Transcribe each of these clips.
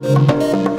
Thank you.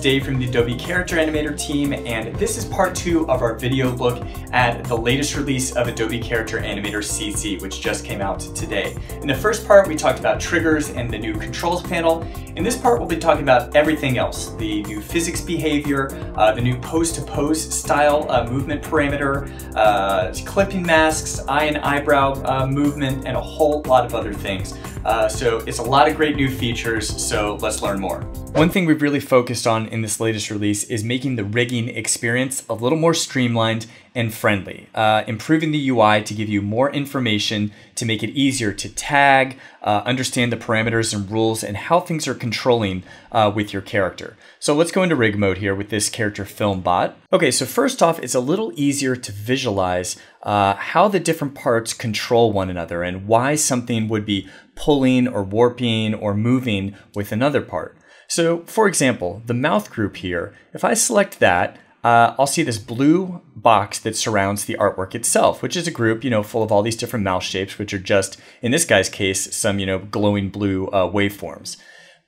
Dave from the Adobe Character Animator team, and this is part two of our video look at the latest release of Adobe Character Animator CC, which just came out today. In the first part, we talked about triggers and the new controls panel. In this part, we'll be talking about everything else, the new physics behavior, uh, the new pose-to-pose -pose style uh, movement parameter, uh, clipping masks, eye and eyebrow uh, movement, and a whole lot of other things. Uh, so it's a lot of great new features, so let's learn more. One thing we've really focused on in this latest release is making the rigging experience a little more streamlined and friendly, uh, improving the UI to give you more information to make it easier to tag, uh, understand the parameters and rules, and how things are controlling uh, with your character. So let's go into rig mode here with this character film bot. Okay, so first off, it's a little easier to visualize uh, how the different parts control one another and why something would be pulling or warping or moving with another part. So for example, the mouth group here, if I select that, uh, I'll see this blue box that surrounds the artwork itself, which is a group, you know, full of all these different mouth shapes, which are just, in this guy's case, some, you know, glowing blue uh, waveforms.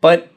But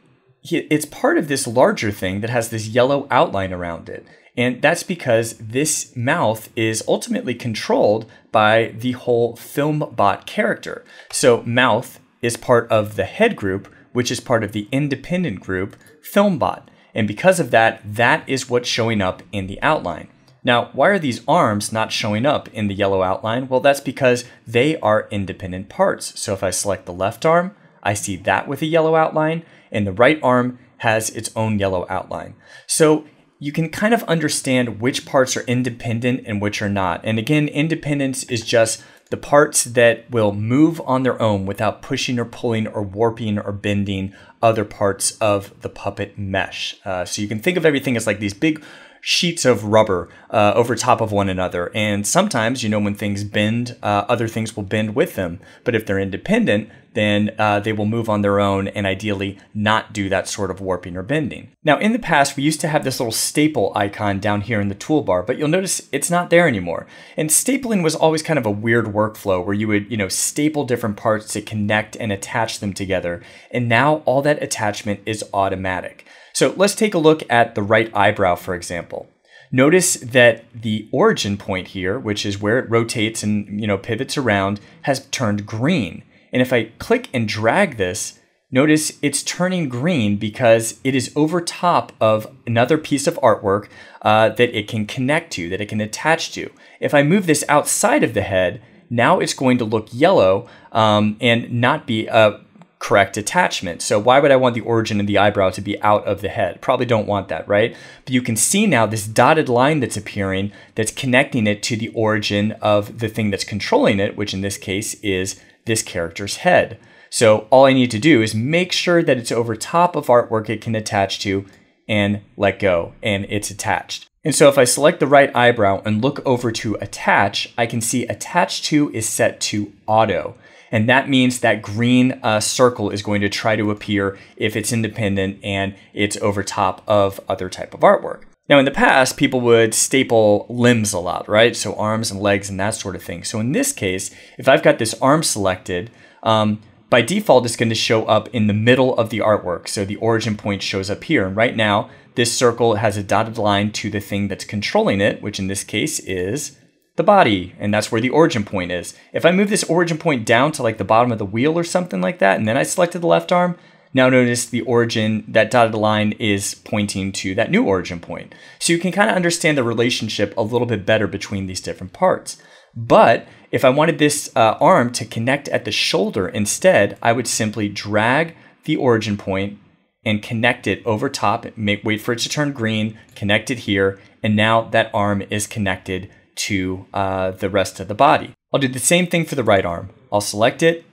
it's part of this larger thing that has this yellow outline around it. And that's because this mouth is ultimately controlled by the whole Film Bot character. So mouth is part of the head group, which is part of the independent group FilmBot. And because of that, that is what's showing up in the outline. Now, why are these arms not showing up in the yellow outline? Well, that's because they are independent parts. So if I select the left arm, I see that with a yellow outline, and the right arm has its own yellow outline. So you can kind of understand which parts are independent and which are not. And again, independence is just the parts that will move on their own without pushing or pulling or warping or bending other parts of the puppet mesh. Uh, so you can think of everything as like these big sheets of rubber uh, over top of one another. And sometimes, you know, when things bend, uh, other things will bend with them. But if they're independent, then uh, they will move on their own and ideally not do that sort of warping or bending. Now, in the past, we used to have this little staple icon down here in the toolbar, but you'll notice it's not there anymore. And stapling was always kind of a weird workflow where you would, you know, staple different parts to connect and attach them together. And now all that attachment is automatic. So let's take a look at the right eyebrow, for example. Notice that the origin point here, which is where it rotates and you know pivots around, has turned green. And if I click and drag this, notice it's turning green because it is over top of another piece of artwork uh, that it can connect to, that it can attach to. If I move this outside of the head, now it's going to look yellow um, and not be a correct attachment. So why would I want the origin of the eyebrow to be out of the head? Probably don't want that, right? But you can see now this dotted line that's appearing that's connecting it to the origin of the thing that's controlling it, which in this case is this character's head. So all I need to do is make sure that it's over top of artwork it can attach to and let go and it's attached. And so if I select the right eyebrow and look over to attach, I can see attach to is set to auto. And that means that green uh, circle is going to try to appear if it's independent and it's over top of other type of artwork. Now, in the past, people would staple limbs a lot, right? So arms and legs and that sort of thing. So in this case, if I've got this arm selected, um, by default, it's going to show up in the middle of the artwork. So the origin point shows up here. And right now, this circle has a dotted line to the thing that's controlling it, which in this case is the body. And that's where the origin point is. If I move this origin point down to like the bottom of the wheel or something like that, and then I selected the left arm, now notice the origin, that dotted line is pointing to that new origin point. So you can kind of understand the relationship a little bit better between these different parts. But if I wanted this uh, arm to connect at the shoulder instead, I would simply drag the origin point and connect it over top, make, wait for it to turn green, connect it here, and now that arm is connected to uh, the rest of the body. I'll do the same thing for the right arm. I'll select it,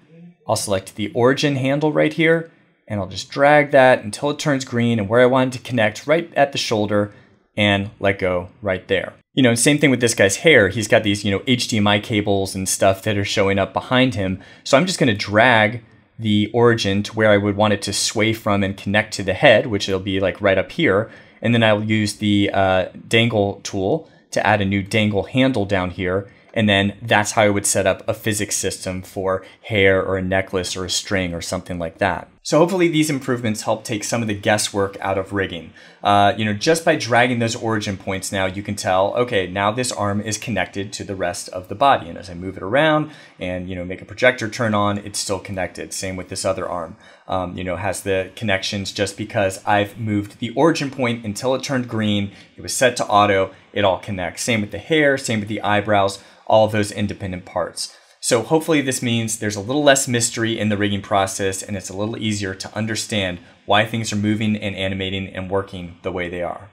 I'll select the origin handle right here, and I'll just drag that until it turns green and where I want it to connect right at the shoulder and let go right there. You know, same thing with this guy's hair. He's got these, you know, HDMI cables and stuff that are showing up behind him. So I'm just going to drag the origin to where I would want it to sway from and connect to the head, which it'll be like right up here. And then I'll use the uh, dangle tool to add a new dangle handle down here. And then that's how I would set up a physics system for hair or a necklace or a string or something like that. So hopefully these improvements help take some of the guesswork out of rigging. Uh, you know, just by dragging those origin points now, you can tell, okay, now this arm is connected to the rest of the body. And as I move it around and, you know, make a projector turn on, it's still connected. Same with this other arm, um, you know, has the connections just because I've moved the origin point until it turned green. It was set to auto. It all connects. Same with the hair, same with the eyebrows, all of those independent parts. So hopefully this means there's a little less mystery in the rigging process and it's a little easier to understand why things are moving and animating and working the way they are.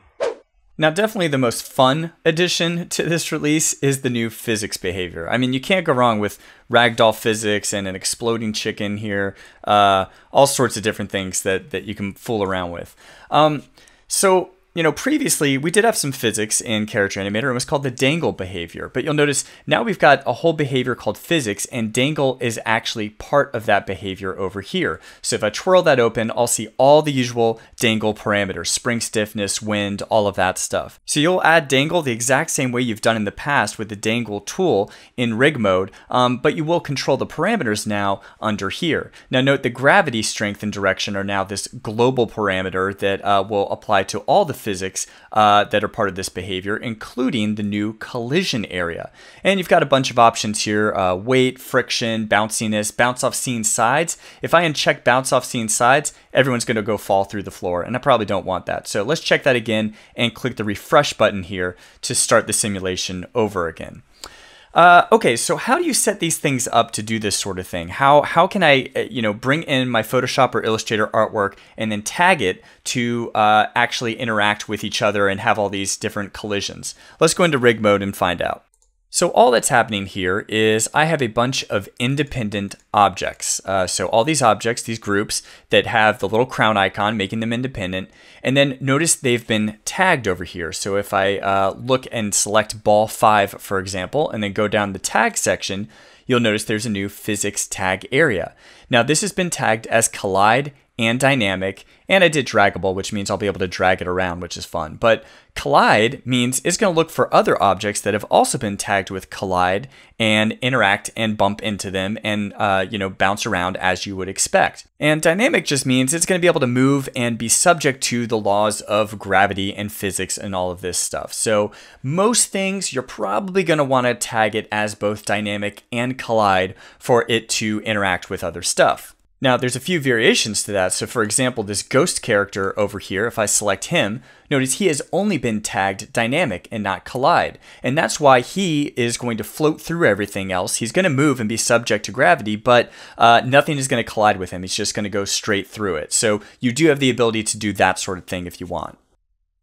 Now, definitely the most fun addition to this release is the new physics behavior. I mean, you can't go wrong with ragdoll physics and an exploding chicken here, uh, all sorts of different things that, that you can fool around with. Um, so you know, previously we did have some physics in Character Animator and it was called the dangle behavior. But you'll notice now we've got a whole behavior called physics and dangle is actually part of that behavior over here. So if I twirl that open, I'll see all the usual dangle parameters, spring stiffness, wind, all of that stuff. So you'll add dangle the exact same way you've done in the past with the dangle tool in rig mode, um, but you will control the parameters now under here. Now note the gravity, strength, and direction are now this global parameter that uh, will apply to all the physics uh, that are part of this behavior, including the new collision area. And you've got a bunch of options here uh, weight, friction, bounciness, bounce off seen sides. If I uncheck bounce off seen sides, everyone's going to go fall through the floor, and I probably don't want that. So let's check that again and click the refresh button here to start the simulation over again. Uh, okay, so how do you set these things up to do this sort of thing? How how can I uh, you know bring in my Photoshop or Illustrator artwork and then tag it to uh, actually interact with each other and have all these different collisions? Let's go into rig mode and find out. So all that's happening here is I have a bunch of independent objects. Uh, so all these objects, these groups that have the little crown icon making them independent. And then notice they've been tagged over here. So if I uh, look and select ball five, for example, and then go down the tag section, you'll notice there's a new physics tag area. Now this has been tagged as collide and dynamic. And I did draggable, which means I'll be able to drag it around, which is fun. But collide means it's going to look for other objects that have also been tagged with collide and interact and bump into them and, uh, you know, bounce around as you would expect. And dynamic just means it's going to be able to move and be subject to the laws of gravity and physics and all of this stuff. So most things you're probably going to want to tag it as both dynamic and collide for it to interact with other stuff. Now, there's a few variations to that. So, for example, this ghost character over here, if I select him, notice he has only been tagged dynamic and not collide. And that's why he is going to float through everything else. He's going to move and be subject to gravity, but uh, nothing is going to collide with him. He's just going to go straight through it. So, you do have the ability to do that sort of thing if you want.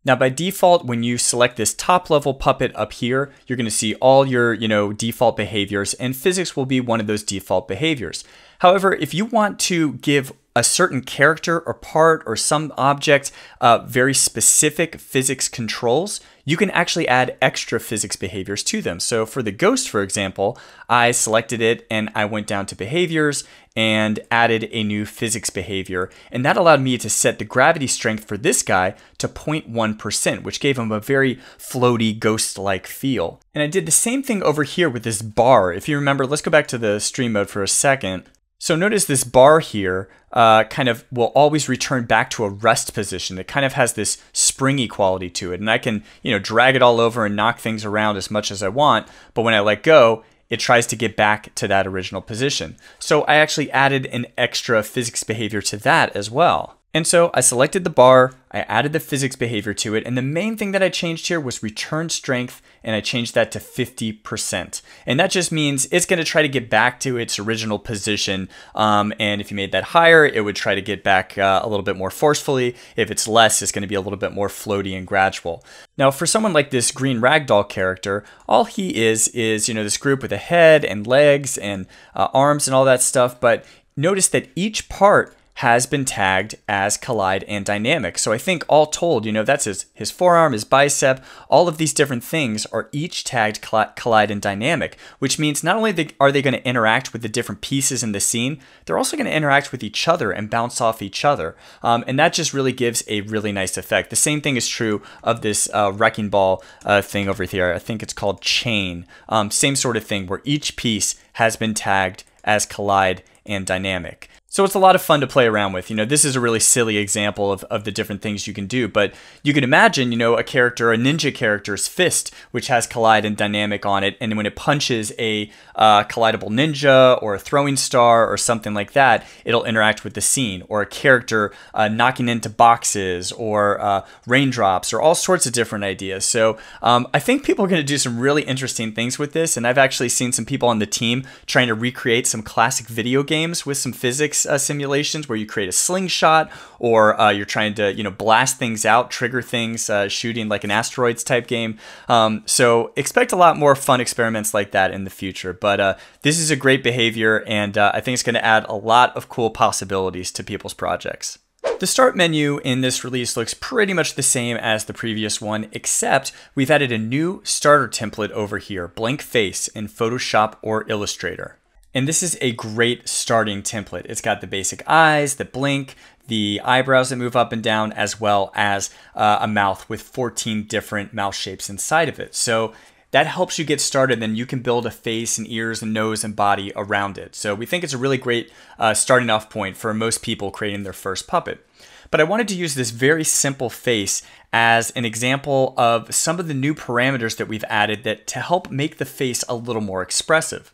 Now by default, when you select this top level puppet up here, you're gonna see all your you know default behaviors and physics will be one of those default behaviors. However, if you want to give a certain character or part or some object uh, very specific physics controls, you can actually add extra physics behaviors to them. So for the ghost, for example, I selected it and I went down to behaviors and added a new physics behavior. And that allowed me to set the gravity strength for this guy to 0.1%, which gave him a very floaty, ghost-like feel. And I did the same thing over here with this bar. If you remember, let's go back to the stream mode for a second. So notice this bar here uh, kind of will always return back to a rest position. It kind of has this springy quality to it. And I can, you know, drag it all over and knock things around as much as I want. But when I let go, it tries to get back to that original position. So I actually added an extra physics behavior to that as well. And so I selected the bar, I added the physics behavior to it, and the main thing that I changed here was return strength, and I changed that to 50%. And that just means it's gonna try to get back to its original position. Um, and if you made that higher, it would try to get back uh, a little bit more forcefully. If it's less, it's gonna be a little bit more floaty and gradual. Now for someone like this green ragdoll character, all he is is, you know, this group with a head and legs and uh, arms and all that stuff, but notice that each part has been tagged as collide and dynamic. So I think all told, you know, that's his, his forearm, his bicep, all of these different things are each tagged collide and dynamic, which means not only are they going to interact with the different pieces in the scene, they're also going to interact with each other and bounce off each other. Um, and that just really gives a really nice effect. The same thing is true of this uh, wrecking ball uh, thing over here. I think it's called chain. Um, same sort of thing where each piece has been tagged as collide and dynamic. So it's a lot of fun to play around with. You know, this is a really silly example of, of the different things you can do, but you can imagine, you know, a character, a ninja character's fist, which has collide and dynamic on it, and when it punches a uh, collidable ninja or a throwing star or something like that, it'll interact with the scene, or a character uh, knocking into boxes or uh, raindrops or all sorts of different ideas. So um, I think people are going to do some really interesting things with this, and I've actually seen some people on the team trying to recreate some classic video games with some physics physics uh, simulations where you create a slingshot or uh, you're trying to you know blast things out, trigger things, uh, shooting like an asteroids type game. Um, so expect a lot more fun experiments like that in the future. But uh, this is a great behavior, and uh, I think it's going to add a lot of cool possibilities to people's projects. The start menu in this release looks pretty much the same as the previous one, except we've added a new starter template over here, blank face in Photoshop or Illustrator. And this is a great starting template. It's got the basic eyes, the blink, the eyebrows that move up and down, as well as uh, a mouth with 14 different mouth shapes inside of it. So that helps you get started. Then you can build a face and ears and nose and body around it. So we think it's a really great uh, starting off point for most people creating their first puppet. But I wanted to use this very simple face as an example of some of the new parameters that we've added that to help make the face a little more expressive.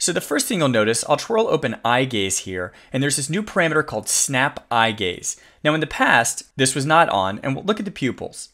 So the first thing you'll notice, I'll twirl open eye gaze here, and there's this new parameter called snap eye gaze. Now in the past, this was not on, and we'll look at the pupils.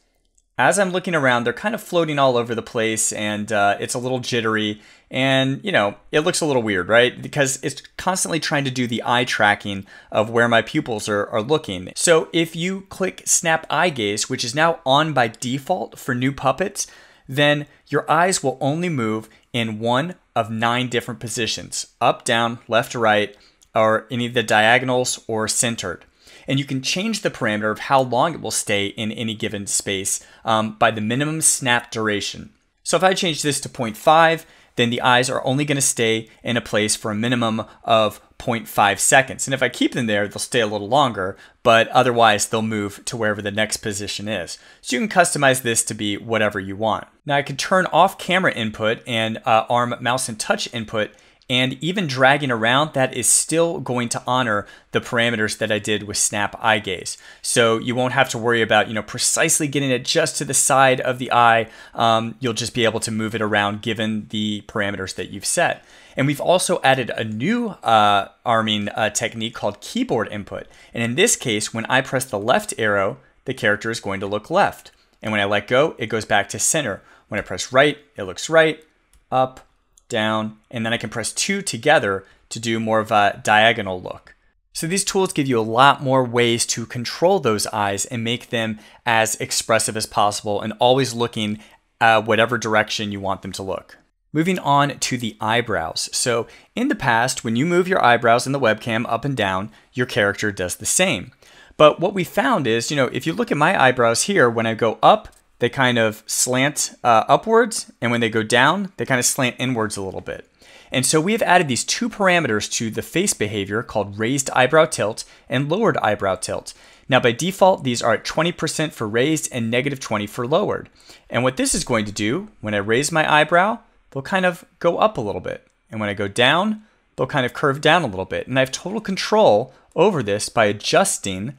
As I'm looking around, they're kind of floating all over the place, and uh, it's a little jittery, and you know, it looks a little weird, right? Because it's constantly trying to do the eye tracking of where my pupils are, are looking. So if you click snap eye gaze, which is now on by default for new puppets, then your eyes will only move in one of nine different positions up, down, left, right, or any of the diagonals or centered. And you can change the parameter of how long it will stay in any given space um, by the minimum snap duration. So if I change this to 0.5, then the eyes are only going to stay in a place for a minimum of 0.5 seconds. And if I keep them there, they'll stay a little longer, but otherwise they'll move to wherever the next position is. So you can customize this to be whatever you want. Now I can turn off camera input and uh, ARM mouse and touch input and even dragging around, that is still going to honor the parameters that I did with snap eye gaze. So you won't have to worry about, you know, precisely getting it just to the side of the eye. Um, you'll just be able to move it around given the parameters that you've set. And we've also added a new uh, arming uh, technique called keyboard input. And in this case, when I press the left arrow, the character is going to look left. And when I let go, it goes back to center. When I press right, it looks right, up, down, and then I can press two together to do more of a diagonal look. So these tools give you a lot more ways to control those eyes and make them as expressive as possible and always looking uh, whatever direction you want them to look. Moving on to the eyebrows. So in the past, when you move your eyebrows in the webcam up and down, your character does the same. But what we found is, you know, if you look at my eyebrows here, when I go up they kind of slant uh, upwards, and when they go down, they kind of slant inwards a little bit. And so we have added these two parameters to the face behavior called raised eyebrow tilt and lowered eyebrow tilt. Now by default, these are at 20% for raised and negative 20 for lowered. And what this is going to do, when I raise my eyebrow, they'll kind of go up a little bit. And when I go down, they'll kind of curve down a little bit. And I have total control over this by adjusting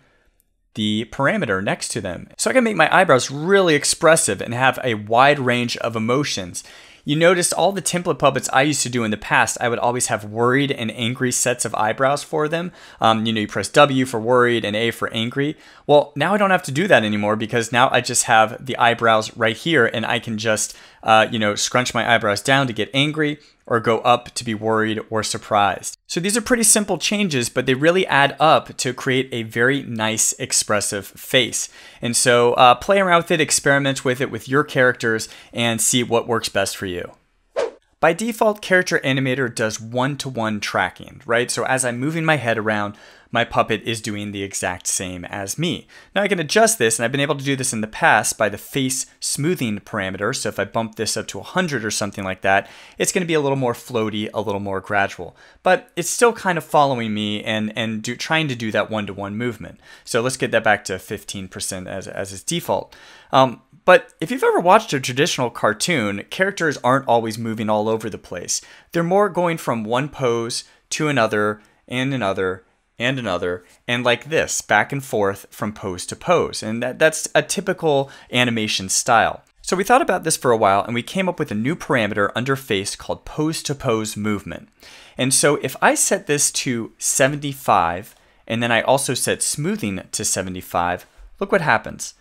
the parameter next to them. So I can make my eyebrows really expressive and have a wide range of emotions. You notice all the template puppets I used to do in the past, I would always have worried and angry sets of eyebrows for them. Um, you know, you press W for worried and A for angry. Well, now I don't have to do that anymore because now I just have the eyebrows right here and I can just uh, you know, scrunch my eyebrows down to get angry, or go up to be worried or surprised. So these are pretty simple changes, but they really add up to create a very nice expressive face. And so uh, play around with it, experiment with it with your characters, and see what works best for you. By default, Character Animator does one-to-one tracking, right? So as I'm moving my head around, my puppet is doing the exact same as me. Now I can adjust this, and I've been able to do this in the past by the face smoothing parameter. So if I bump this up to 100 or something like that, it's gonna be a little more floaty, a little more gradual. But it's still kind of following me and, and do, trying to do that one-to-one -one movement. So let's get that back to 15% as, as its default. Um, but if you've ever watched a traditional cartoon, characters aren't always moving all over the place. They're more going from one pose to another and another and another and like this, back and forth from pose to pose. And that, that's a typical animation style. So we thought about this for a while and we came up with a new parameter under face called pose to pose movement. And so if I set this to 75 and then I also set smoothing to 75, look what happens.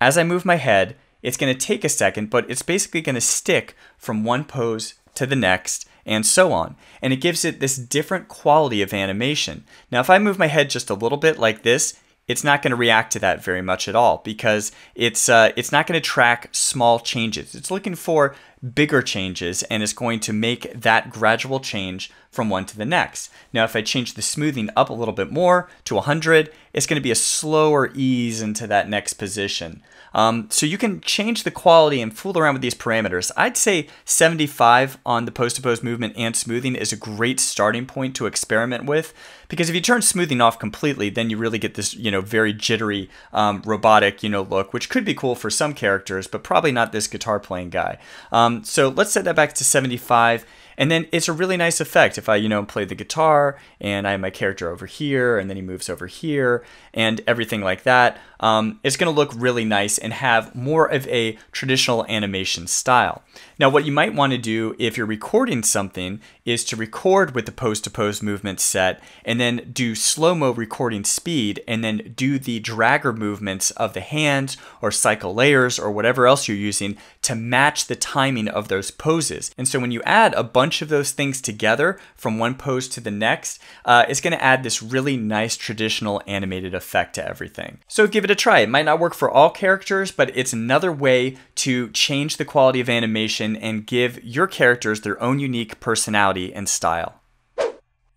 As I move my head, it's going to take a second, but it's basically going to stick from one pose to the next and so on. And it gives it this different quality of animation. Now, if I move my head just a little bit like this, it's not going to react to that very much at all because it's uh, it's not going to track small changes. It's looking for bigger changes and is going to make that gradual change from one to the next. Now, if I change the smoothing up a little bit more to 100, it's going to be a slower ease into that next position. Um, so you can change the quality and fool around with these parameters. I'd say 75 on the post to -post movement and smoothing is a great starting point to experiment with because if you turn smoothing off completely, then you really get this, you know, very jittery, um, robotic, you know, look, which could be cool for some characters, but probably not this guitar playing guy. Um, um, so let's set that back to 75. And then it's a really nice effect if I, you know, play the guitar and I have my character over here and then he moves over here and everything like that. Um, it's going to look really nice and have more of a traditional animation style. Now, what you might want to do if you're recording something is to record with the pose to pose movement set and then do slow mo recording speed and then do the dragger movements of the hands or cycle layers or whatever else you're using to match the timing of those poses. And so when you add a bunch of those things together from one pose to the next, uh, it's going to add this really nice traditional animated effect to everything. So give it a try. It might not work for all characters, but it's another way to change the quality of animation and give your characters their own unique personality and style.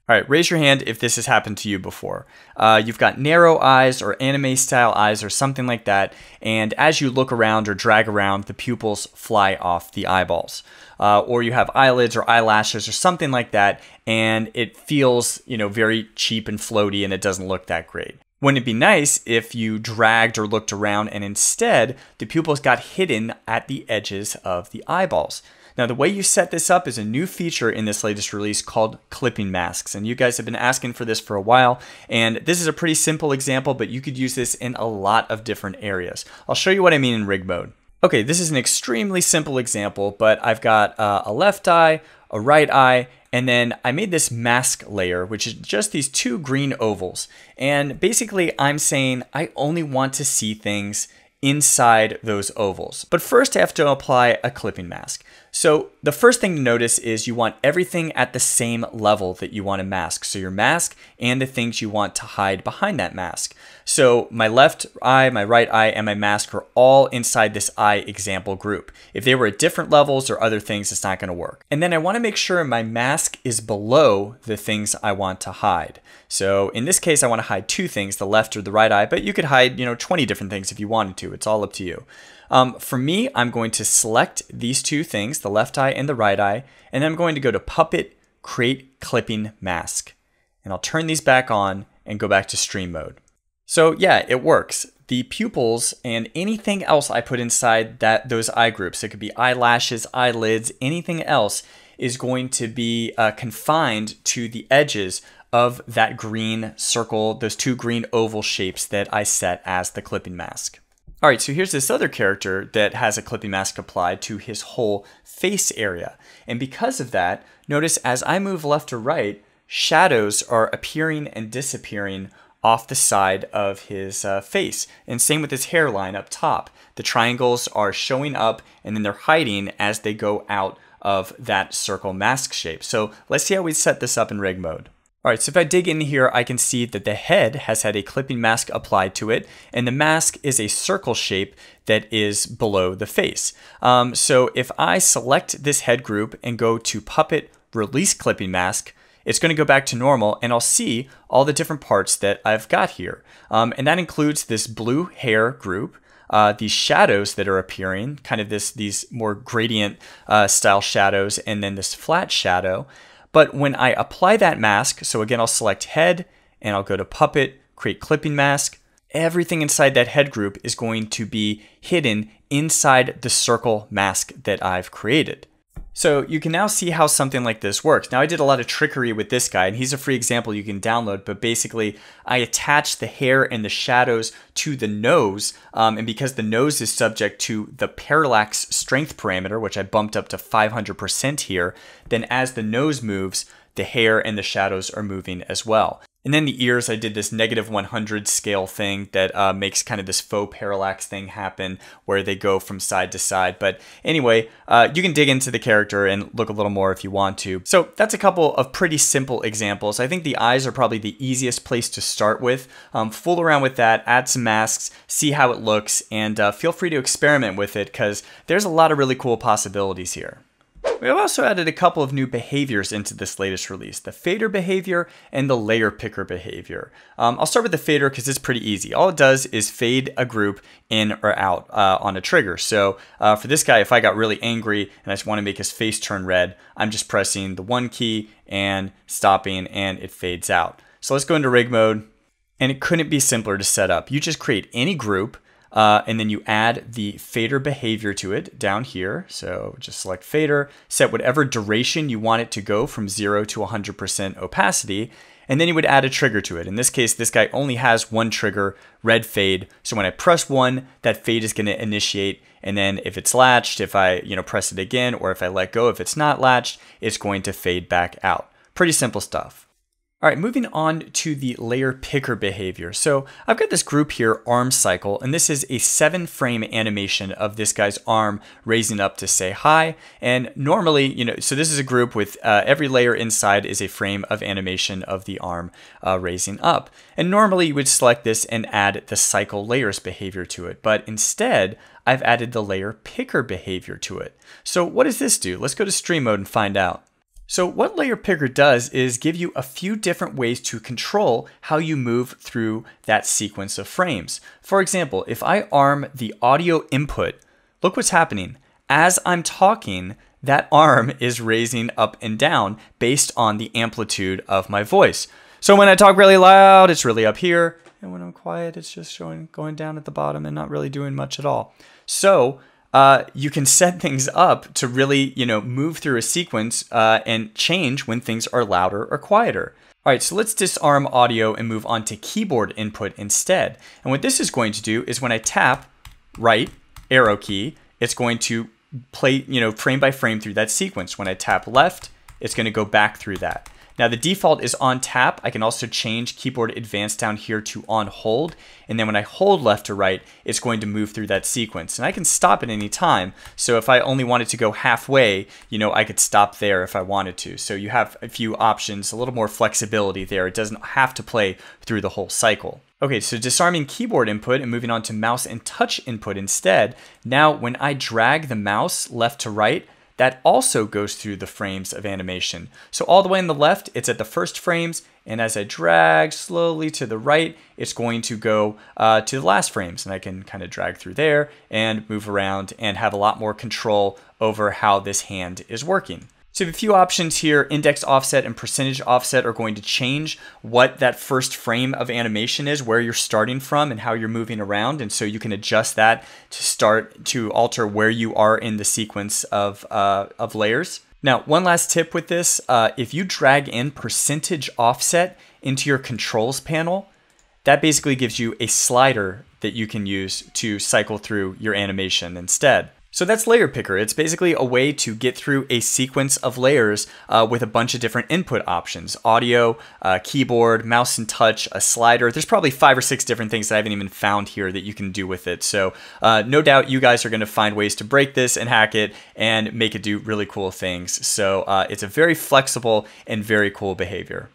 All right, raise your hand if this has happened to you before. Uh, you've got narrow eyes or anime style eyes or something like that, and as you look around or drag around, the pupils fly off the eyeballs. Uh, or you have eyelids or eyelashes or something like that, and it feels, you know, very cheap and floaty and it doesn't look that great. Wouldn't it be nice if you dragged or looked around and instead the pupils got hidden at the edges of the eyeballs? Now, the way you set this up is a new feature in this latest release called clipping masks. And you guys have been asking for this for a while. And this is a pretty simple example, but you could use this in a lot of different areas. I'll show you what I mean in rig mode. Okay, this is an extremely simple example, but I've got uh, a left eye, a right eye, and then I made this mask layer, which is just these two green ovals. And basically I'm saying I only want to see things inside those ovals. But first I have to apply a clipping mask. So the first thing to notice is you want everything at the same level that you want to mask. So your mask and the things you want to hide behind that mask. So my left eye, my right eye, and my mask are all inside this eye example group. If they were at different levels or other things, it's not going to work. And then I want to make sure my mask is below the things I want to hide. So in this case, I want to hide two things, the left or the right eye, but you could hide, you know, 20 different things if you wanted to. It's all up to you. Um, for me, I'm going to select these two things, the left eye and the right eye, and I'm going to go to Puppet, Create Clipping Mask. And I'll turn these back on and go back to stream mode. So yeah, it works. The pupils and anything else I put inside that those eye groups, it could be eyelashes, eyelids, anything else, is going to be uh, confined to the edges of that green circle, those two green oval shapes that I set as the clipping mask. All right, so here's this other character that has a clipping mask applied to his whole face area. And because of that, notice as I move left to right, shadows are appearing and disappearing off the side of his uh, face. And same with his hairline up top. The triangles are showing up and then they're hiding as they go out of that circle mask shape. So let's see how we set this up in rig mode. All right, so if I dig in here, I can see that the head has had a clipping mask applied to it, and the mask is a circle shape that is below the face. Um, so if I select this head group and go to Puppet Release Clipping Mask, it's going to go back to normal and I'll see all the different parts that I've got here. Um, and that includes this blue hair group, uh, these shadows that are appearing, kind of this these more gradient uh, style shadows, and then this flat shadow. But when I apply that mask, so again, I'll select head and I'll go to puppet, create clipping mask. Everything inside that head group is going to be hidden inside the circle mask that I've created. So you can now see how something like this works. Now I did a lot of trickery with this guy and he's a free example you can download, but basically I attached the hair and the shadows to the nose. Um, and because the nose is subject to the parallax strength parameter, which I bumped up to 500% here, then as the nose moves, the hair and the shadows are moving as well. And then the ears, I did this negative 100 scale thing that uh, makes kind of this faux parallax thing happen where they go from side to side. But anyway, uh, you can dig into the character and look a little more if you want to. So that's a couple of pretty simple examples. I think the eyes are probably the easiest place to start with. Um, fool around with that, add some masks, see how it looks, and uh, feel free to experiment with it because there's a lot of really cool possibilities here. We have also added a couple of new behaviors into this latest release, the fader behavior and the layer picker behavior. Um, I'll start with the fader because it's pretty easy. All it does is fade a group in or out uh, on a trigger. So uh, for this guy, if I got really angry and I just want to make his face turn red, I'm just pressing the one key and stopping and it fades out. So let's go into rig mode and it couldn't be simpler to set up. You just create any group uh, and then you add the fader behavior to it down here. So just select fader, set whatever duration you want it to go from 0 to 100% opacity, and then you would add a trigger to it. In this case, this guy only has one trigger, red fade. So when I press one, that fade is going to initiate. And then if it's latched, if I you know press it again, or if I let go, if it's not latched, it's going to fade back out. Pretty simple stuff. All right, moving on to the layer picker behavior. So I've got this group here, arm cycle, and this is a seven frame animation of this guy's arm raising up to say hi. And normally, you know, so this is a group with uh, every layer inside is a frame of animation of the arm uh, raising up. And normally you would select this and add the cycle layers behavior to it. But instead, I've added the layer picker behavior to it. So what does this do? Let's go to stream mode and find out. So what layer picker does is give you a few different ways to control how you move through that sequence of frames. For example, if I arm the audio input, look what's happening. As I'm talking, that arm is raising up and down based on the amplitude of my voice. So when I talk really loud, it's really up here. And when I'm quiet, it's just showing, going down at the bottom and not really doing much at all. So uh, you can set things up to really, you know, move through a sequence uh, and change when things are louder or quieter. All right, so let's disarm audio and move on to keyboard input instead. And what this is going to do is when I tap right arrow key, it's going to play, you know, frame by frame through that sequence. When I tap left, it's going to go back through that. Now the default is on tap. I can also change keyboard advance down here to on hold. And then when I hold left to right, it's going to move through that sequence. And I can stop at any time. So if I only wanted to go halfway, you know, I could stop there if I wanted to. So you have a few options, a little more flexibility there. It doesn't have to play through the whole cycle. Okay, so disarming keyboard input and moving on to mouse and touch input instead. Now, when I drag the mouse left to right, that also goes through the frames of animation. So all the way on the left, it's at the first frames, and as I drag slowly to the right, it's going to go uh, to the last frames, and I can kind of drag through there and move around and have a lot more control over how this hand is working. So have a few options here. Index offset and percentage offset are going to change what that first frame of animation is, where you're starting from and how you're moving around. And so you can adjust that to start to alter where you are in the sequence of, uh, of layers. Now, one last tip with this, uh, if you drag in percentage offset into your controls panel, that basically gives you a slider that you can use to cycle through your animation instead. So that's layer picker. It's basically a way to get through a sequence of layers uh, with a bunch of different input options, audio, uh, keyboard, mouse and touch, a slider. There's probably five or six different things that I haven't even found here that you can do with it. So uh, no doubt you guys are gonna find ways to break this and hack it and make it do really cool things. So uh, it's a very flexible and very cool behavior.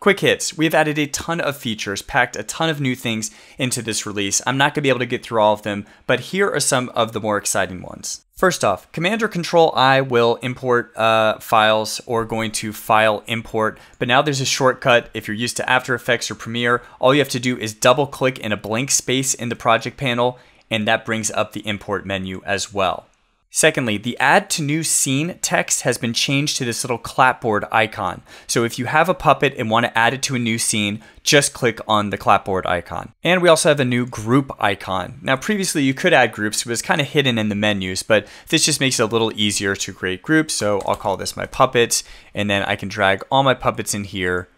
Quick hits. We've added a ton of features, packed a ton of new things into this release. I'm not going to be able to get through all of them, but here are some of the more exciting ones. First off, Command or Control I will import uh, files or going to File Import, but now there's a shortcut. If you're used to After Effects or Premiere, all you have to do is double click in a blank space in the project panel, and that brings up the import menu as well. Secondly, the add to new scene text has been changed to this little clapboard icon. So if you have a puppet and want to add it to a new scene, just click on the clapboard icon. And we also have a new group icon. Now previously you could add groups, it was kind of hidden in the menus, but this just makes it a little easier to create groups. So I'll call this my puppets, and then I can drag all my puppets in here.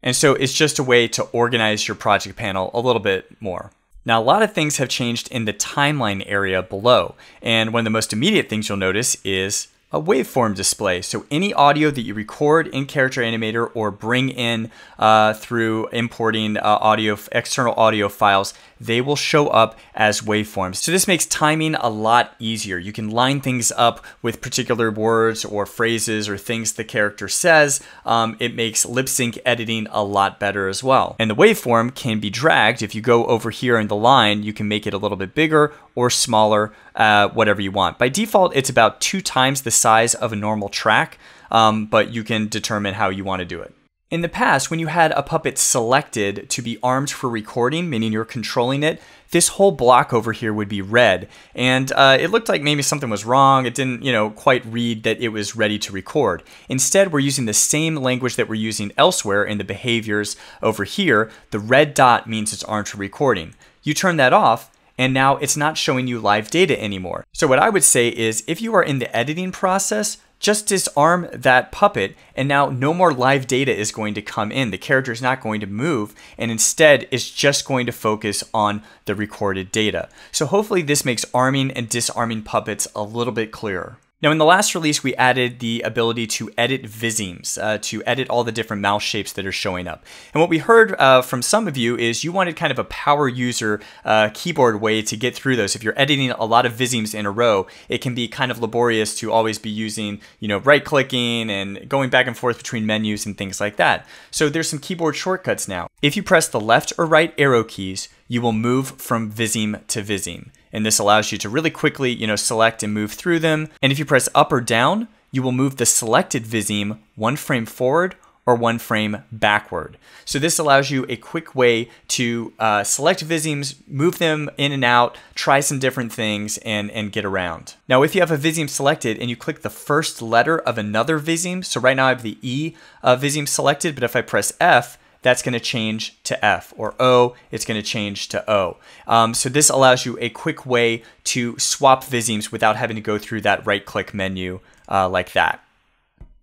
And so it's just a way to organize your project panel a little bit more. Now, a lot of things have changed in the timeline area below, and one of the most immediate things you'll notice is a waveform display. So any audio that you record in Character Animator or bring in uh, through importing uh, audio external audio files, they will show up as waveforms. So this makes timing a lot easier. You can line things up with particular words or phrases or things the character says. Um, it makes lip sync editing a lot better as well. And the waveform can be dragged. If you go over here in the line, you can make it a little bit bigger or smaller, uh, whatever you want. By default, it's about two times the size of a normal track, um, but you can determine how you want to do it. In the past, when you had a puppet selected to be armed for recording, meaning you're controlling it, this whole block over here would be red. And uh, it looked like maybe something was wrong. It didn't, you know, quite read that it was ready to record. Instead, we're using the same language that we're using elsewhere in the behaviors over here. The red dot means it's armed for recording. You turn that off, and now it's not showing you live data anymore. So what I would say is if you are in the editing process, just disarm that puppet and now no more live data is going to come in. The character is not going to move and instead it's just going to focus on the recorded data. So hopefully this makes arming and disarming puppets a little bit clearer. Now in the last release, we added the ability to edit visemes, uh, to edit all the different mouse shapes that are showing up. And what we heard uh, from some of you is you wanted kind of a power user uh, keyboard way to get through those. If you're editing a lot of visemes in a row, it can be kind of laborious to always be using, you know, right clicking and going back and forth between menus and things like that. So there's some keyboard shortcuts now. If you press the left or right arrow keys, you will move from viseme to viseme and this allows you to really quickly, you know, select and move through them. And if you press up or down, you will move the selected Vizim one frame forward or one frame backward. So this allows you a quick way to uh, select Visims, move them in and out, try some different things, and, and get around. Now, if you have a Visim selected and you click the first letter of another Visim, so right now I have the E uh, Visim selected, but if I press F, that's going to change to F, or O, it's going to change to O. Um, so this allows you a quick way to swap visemes without having to go through that right-click menu uh, like that.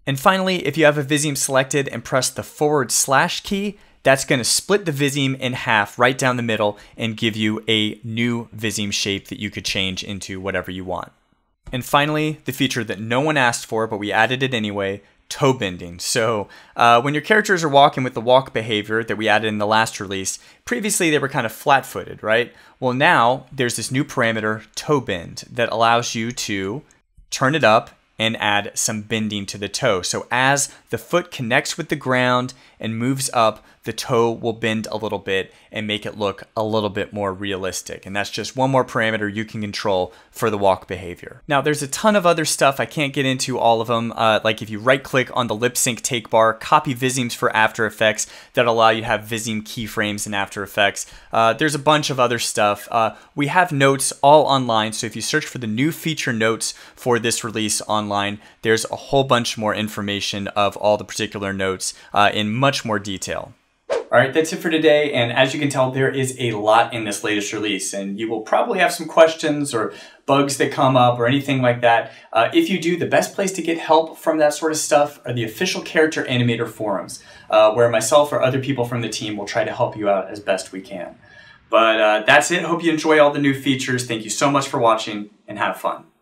And finally, if you have a viseme selected and press the forward slash key, that's going to split the viseme in half right down the middle and give you a new viseme shape that you could change into whatever you want. And finally, the feature that no one asked for, but we added it anyway, toe bending. So uh, when your characters are walking with the walk behavior that we added in the last release, previously they were kind of flat footed, right? Well, now there's this new parameter, toe bend, that allows you to turn it up and add some bending to the toe. So as the foot connects with the ground and moves up, the toe will bend a little bit and make it look a little bit more realistic. And that's just one more parameter you can control for the walk behavior. Now there's a ton of other stuff. I can't get into all of them. Uh, like if you right click on the lip sync take bar, copy Visims for After Effects that allow you to have Visim keyframes in After Effects. Uh, there's a bunch of other stuff. Uh, we have notes all online. So if you search for the new feature notes for this release online, there's a whole bunch more information of all the particular notes uh, in much more detail. All right, that's it for today. And as you can tell, there is a lot in this latest release and you will probably have some questions or bugs that come up or anything like that. Uh, if you do, the best place to get help from that sort of stuff are the official character animator forums, uh, where myself or other people from the team will try to help you out as best we can. But uh, that's it. Hope you enjoy all the new features. Thank you so much for watching and have fun.